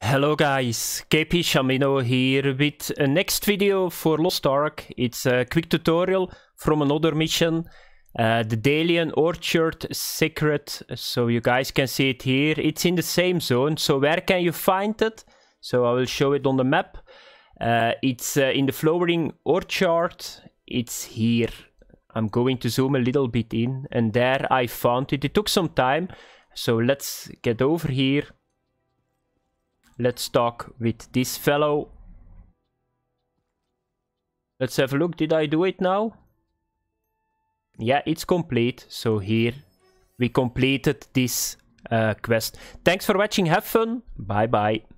Hello guys, KP Shamino here with a uh, next video for Lost Ark. It's a quick tutorial from another mission, uh, the Dalian Orchard Secret. So you guys can see it here. It's in the same zone, so where can you find it? So I will show it on the map. Uh, it's uh, in the Flowering Orchard. It's here. I'm going to zoom a little bit in and there I found it. It took some time. So let's get over here Let's talk with this fellow. Let's have a look. Did I do it now? Yeah, it's complete. So here we completed this uh, quest. Thanks for watching. Have fun. Bye bye.